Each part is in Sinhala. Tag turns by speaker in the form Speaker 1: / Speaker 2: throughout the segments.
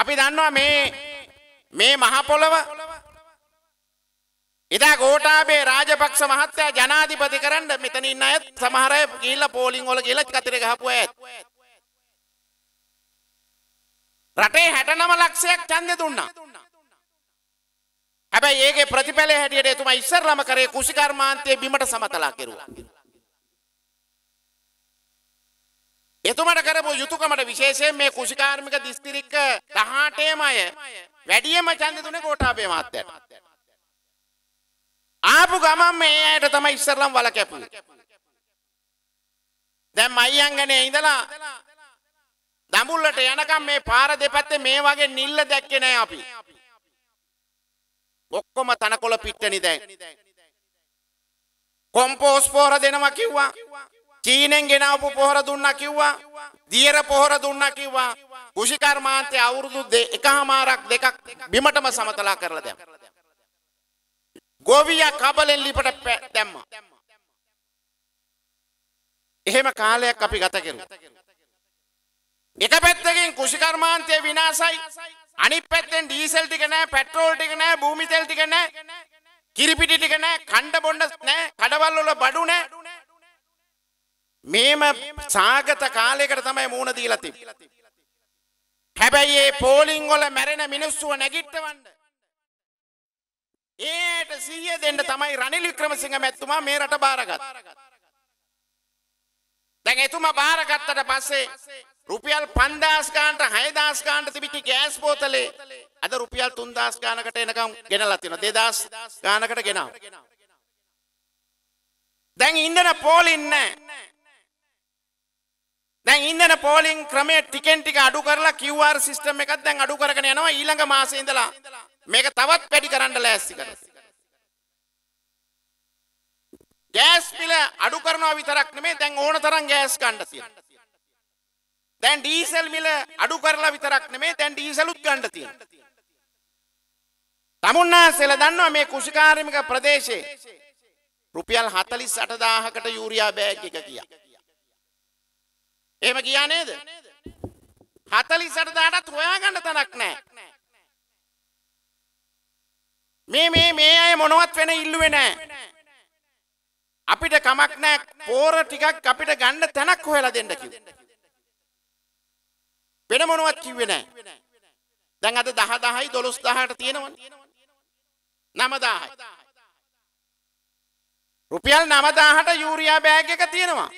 Speaker 1: අපි දන්නවා මේ මේ මහපොළව එදා ගෝටාබේ රාජපක්ෂ මහත්තයා ජනාධිපති කරන්න මෙතන ඉන්න අයත් සමහර අය ගිහිල්ලා පෝලිං වල ගිහිල්ලා කතරේ ගහපු අයත් රටේ 69 ලක්ෂයක් ඡන්දෙ දුන්නා හැබැයි ඒකේ ප්‍රතිඵලය හැටියට එතුමා ඉස්සරලම කරේ කුෂිකර්මාන්තයේ බිමට සමතලා කෙරුවා එතුමට කරපු යුතුකමට විශේෂයෙන් මේ කුෂිකාර්මික දිස්තිරික්ක දහටේම අය වැඩියම චන්ද තුනේ කෝටාපේ මාත්‍යයට. ආපු ගමන් මේ අයට තමයි ඉස්සරලම් වල කැපුවේ. දැන් මයියංගනේ ඉඳලා දඹුල්ලට යනකම් මේ පාර දෙපැත්තේ මේ වගේ නිල්ල දැක්කේ නෑ අපි. ඔක්කොම තනකොළ පිට්ටනි දැන්. කොම්පෝස් පොහොර දෙනවා කිව්වා. චීනෙන් ගෙනාවපු පොහොර දුන්න කිව්වා දියර පොහොර දුන්න කිව්වා කෘෂිකර්මාන්තය අවුරුදු එක හමාරක් දෙකක් බිමටම සමතලා කරලා දැම්. ගොවිය කබලෙන් ලිපට දැම්ම. එහෙම කාලයක් අපි ගතකරු. එක පැත්තකින් කෘෂිකර්මාන්තය විනාසයි අනි පැත්තෙන් ඩීසල් ටික නෑ පැට්‍රෝල් ටික නෑ භූමිතෙල් ටික නෑ කිරිපිටි ටික නෑ කණ්ඩ බොන්ඩ නෑ කඩවල්වල බඩු නෑ මේම සාගත කාලයකට තමයි මූුණ දීලති. හැබැයි ඒ පෝලිංගොල මැරෙන මිනිස්සුව නැගිට්ටවන්න. ඒට සීය දෙන්න තමයි රනිල් වික්‍රමසිංහ මැත්තුමා මේ රට බාරගත්. දැන් එතුම බාරගත්තට පස්සේ රුපියල් පන්දාස්කාන්ට හයදාස්කාන්ට තිබිටි ගෑස් පෝතලේ අද රුපියල් තුන්දස් ගානකට එනකම් ගෙනලා තියෙනවා. 2000 ගානකට ගෙනාව. දැන් ඉන්දන පෝලින් නැහැ. දැන් ඉන්නන පෝලිං ක්‍රමේ ටිකෙන් ටික අඩු කරලා QR සිස්ටම් එකක් දැන් අඩු කරගෙන යනවා ඊළඟ මාසේ ඉඳලා මේක තවත් වැඩි කරන්න ලෑස්ති කරනවා ගෑස් පිල අඩු කරනවා විතරක් නෙමේ දැන් ඕන තරම් ගෑස් ගන්න තියෙනවා දැන් ඩීසල් මිල අඩු කරලා විතරක් නෙමේ දැන් ඩීසලුත් ගන්න තියෙනවා තමුන්නාන්සේලා දන්නවා මේ කුෂිකාර්මික ප්‍රදේශයේ රුපියල් 48000කට යූරියා බෑග් එක කියා එහෙම කියා නේද? 48000ටත් හොයාගන්න තැනක් නැහැ. මේ මේ මේ අය මොනවත් වෙන ඉල්ලුවේ නැහැ. අපිට කමක් නැහැ පෝර ටිකක් අපිට ගන්න තැනක් හොයලා දෙන්න කිව්වා. වෙන මොනවත් කිව්වේ නැහැ. දැන් අද 10 10යි 12 10ට තියෙනවනේ. 9000යි. රුපියල් 9000ට යූරියා බෑග් එක තියෙනවා.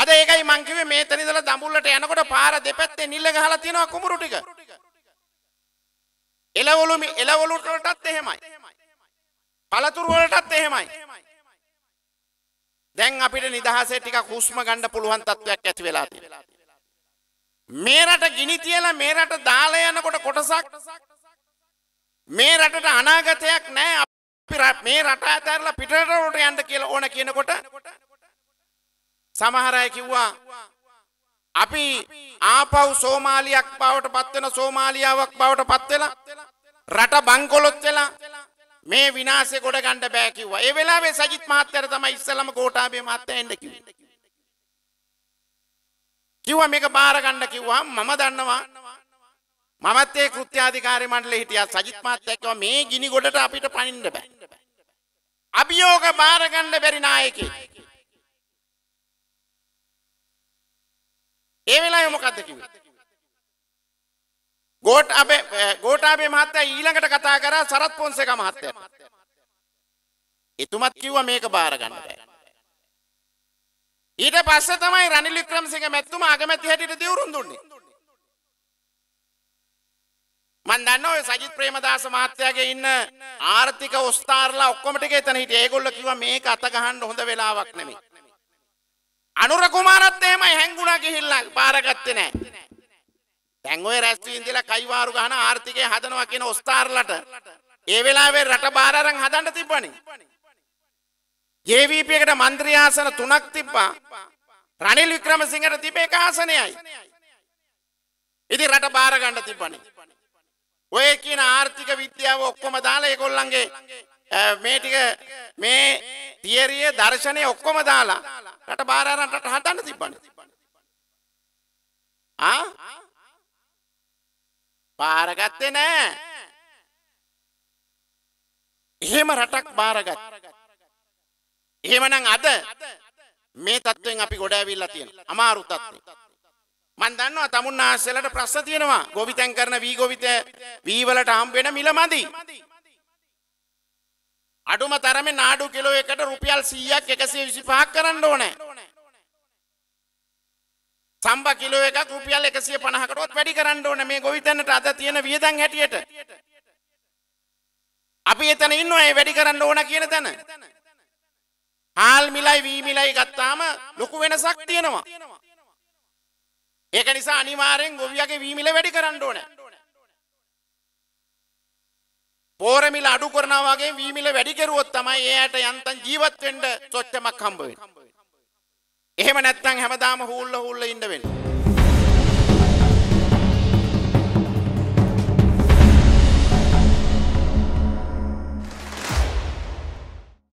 Speaker 1: අද ඒකයි මං කිව්වේ මේතන ඉඳලා දඹුල්ලට යනකොට පාර දෙපැත්තේ නිල්ල ගහලා තියෙනවා කුඹුරු ටික. එළවලු එළවලු වලටත් එහෙමයි. පළතුරු වලටත් එහෙමයි. දැන් අපිට නිදහසේ ටිකක් හුස්ම ගන්න පුළුවන් තත්වයක් ඇති වෙලා තියෙනවා. මේ රට ගිනි තියලා මේ රට දාලා යනකොට කොටසක් මේ රටට අනාගතයක් නැහැ. අපි මේ රට ඇතැරලා පිටරටවලට යන්න කියලා ඕන කියනකොට සමහර අය කිව්වා අපි ආපව් සෝමාලියක් බවට පත්වෙන සෝමාලියාවක් බවට පත්වෙලා රට බංකොලොත් වෙලා මේ විනාසේ ගොඩ ගණ්ඩ බෑ කිව්වා. ඒ වෙලාවේ සජිත් මහත්තයර තමයි ඉස්සලම ගෝඨාභය මහත්තයා එන්න කිව්වේ. කිව්වා මේක බාර ගන්න කිව්වා මම දන්නවා මමත් ඒ කෘත්‍යාධිකාරී මණ්ඩලේ හිටියා සජිත් මහත්තයා කිව්වා මේ ගිනි ගොඩට අපිට පනින්න බෑ. අභියෝග බාර ගන්න බැරි නායකයෙක්. ඒ වෙලාවේ මොකද්ද කිව්වේ? ගෝට අපේ ගෝඨාභය මහත්තයා ඊළඟට කතා කරා සරත් පොන්සේක මහත්තයා. එතුමත් කිව්වා මේක බාර ගන්න බෑ. ඊට පස්සේ තමයි රනිල් වික්‍රමසිංහ මැතිතුමා අගමැති හැටියට දියුරුම් දුන්නේ. මන් දන්නවා ඔය සජිත් ප්‍රේමදාස මහත්තයාගේ ඉන්න ආර්ථික ඔස්තාරලා ඔක්කොම ටික එතන හිටියේ. ඒගොල්ලෝ කිව්වා මේක අත ගහන්න හොඳ වෙලාවක් නෙමෙයි. අනුර කුමාරත් එහෙමයි හැංගුණා ගිහිල්ලා පාරගත්තේ නැහැ. දැන් ඔය රැස්වීන්දිලා කයිවාරු ගහන ආර්ථිකය හදනවා කියන ඔස්තාර්ලට ඒ වෙලාවේ රට බාර අරන් හදන්න තිබ්බනේ. JVP එකට മന്ത്രി ආසන තුනක් තිබ්බා. රනිල් වික්‍රමසිංහට තිබේ එක ආසනයයි. ඉතින් රට බාර ගන්න තිබ්බනේ. ඔය කියන ආර්ථික විද්‍යාව ඔක්කොම දාලා ඒගොල්ලන්ගේ මේ ටික මේ තියරිය දර්ශනය ඔක්කොම දාලා රට බාරරටට හදන්න තිබ්බන පාරගත්තේ නෑ එහෙම රටක් බාරගත් එහෙමනම් අද මේ තත්ත්වෙන් අපි ගොඩෑවිල්ලා තියෙන අමාරු තත්ත්වේ මන් දන්නවා තමුන් ආස්සලට ප්‍රශ්න තියෙනවා ගොවිතැන් කරන වී ගොවිත වීවලට හම්බ වෙන මිල මදි අඩුම තරමේ නාඩු කිලෝ එකට රුපියල් 100ක් 125ක් කරන්න ඕනේ. සම්බ කිලෝ එකක් රුපියල් 150කටවත් වැඩි කරන්න ඕනේ මේ ගොවිතැනට අද තියෙන වියදම් හැටියට. අපි එතන ඉන්නවා ඒ වැඩි කරන්න ඕන කියන තැන. හාල් මිලයි වී මිලයි ගත්තාම ලොකු වෙනසක් තියෙනවා. ඒක නිසා අනිවාර්යෙන් ගොවියගේ වී මිල වැඩි කරන්න ඕනේ. පෝරමිල අඩු කරනා වගේ වීමිල වැඩි කෙරුවොත් තමයි එයාට යන්තම් ජීවත් වෙන්න සොච්චමක් හම්බ වෙන්නේ. එහෙම නැත්නම් හැමදාම හූල්ල හූල්ල ඉන්න වෙන්නේ.